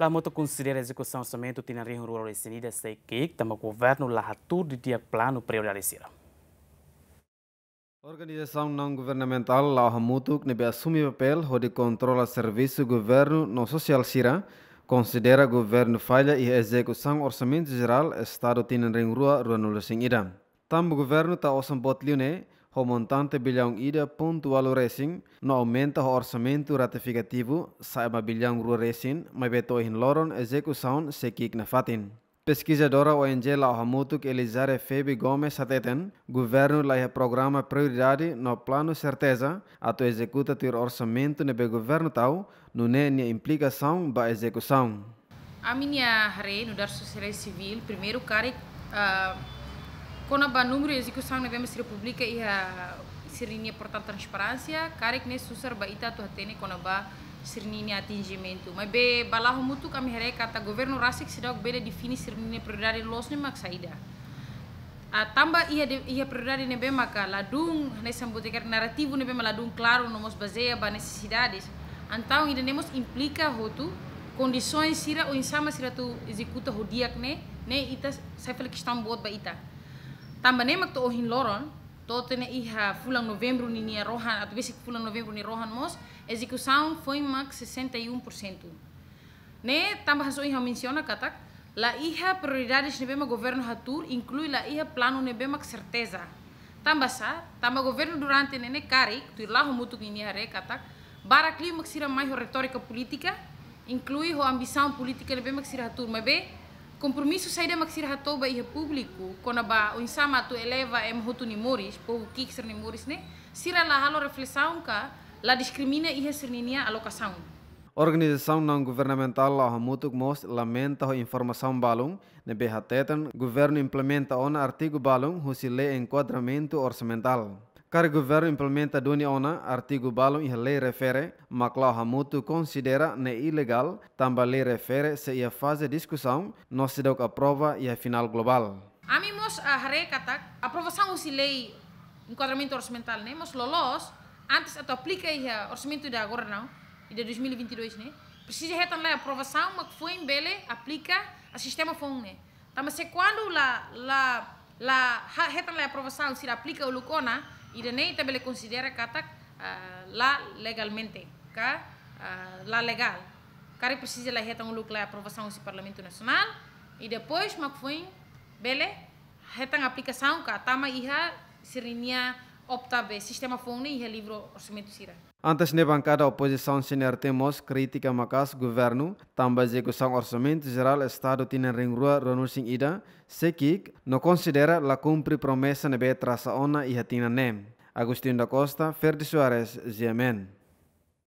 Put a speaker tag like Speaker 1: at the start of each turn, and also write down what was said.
Speaker 1: Lá muito considera a execução somente do Tinarim Rural Recinida sei que também o governo lá tudo dia plano priorizar. Organização não governamental lá Hamutuk nebe assume papel onde controla serviço governo no social sira considera governo falha e execução orçamento geral estado Tinarim Rural Recinida. Tambo governo tá osam botlio né o montante bilhão ida pontual racing é no aumenta o orçamento ratificativo saiba bilhão ru racing é mas beto em loron execução sekik na fatin. Pesquisadora ONG La Hamutuk Elizare Febe Gomes Sateten, governo lá programa prioridade no plano certeza, ato executa ter orçamento no governo tal, no ne implicação ba execução.
Speaker 2: A minha rei no dar sociedade civil, primeiro cara uh, Kona Banumri Execução sangue devemos República e a Sirinha portanto transparência, karek ne susar ba ita tu hatene kona ba Sirinha atingimento. ma be balahu mutu kami here kata governo rasik sidak bele defini Sirinha los losne mak saida. A tamba ia de, ia prioridade nebe maka ladung ne sambuteker narrativo nebe bema ladung klaro nomos baseia ba necessidades. Então ainda nemos implica hotu kondisoin sira ou insama sira tu executa rodiak ne ne ita sai que ba ita. Tamba nemak to ohin loron, to tene iha fulan novembro ni nia rohan, at basic fulan novembro ni rohan mos, execução foi max 61%. Ne tamba haso iha menciona katak, la iha prioridades nebema governo hatur inclui la iha plano nebema certeza. Tamba sa, tamba governo durante nene karik, tu irlahu mutuk ni nia re katak, bara klimak sira mais retórica política, inclui ho ambição política nebema sira hatur, mas Compromisso saída maxir hatoba e repúblico, ba o tu eleva em rotu nimores, povo kixer nimores, né? Sira la halo reflexão ka, la discrimina e reserninia alocação.
Speaker 1: Organização não governamental la Hamutuk Mos lamenta a informação balum, ne behatetan, governo implementa on artigo balung husile enquadramento orçamental. Car governo implementa doni ona artigo balon ia lei refere, maclau hamutu considera ne ilegal, tamba lei refere se ia fase discussão, não se deu aprova ia final global.
Speaker 2: Amimos a rekatak, aprovação usi lei enquadramento orçamental, né? Mas lolos, antes ato aplica ia orçamento de agora não, e de 2022, né? Precisa retan lá aprovação, mas foi em bele, aplica a sistema FON, né? Tamba se quando la la la retan lá aprovação se aplica o lucona, Irenei le considera katak uh, la legalmente, ka uh, eh, la legal. Cara precisa la retar um lucro lá aprovação do Parlamento Nacional e depois mafuin bele retar aplicação ka tama iha sirinia optar sistema fone e livro orçamento sira.
Speaker 1: Antes na bancada, a oposição senior Temos crítica macas governo, também execução orçamento geral Estado tina ringrua renusing ida, sekik, não considera la cumpre promessa nebe traça ona e hatina nem. Agostinho da Costa, Ferdi Soares, GMN.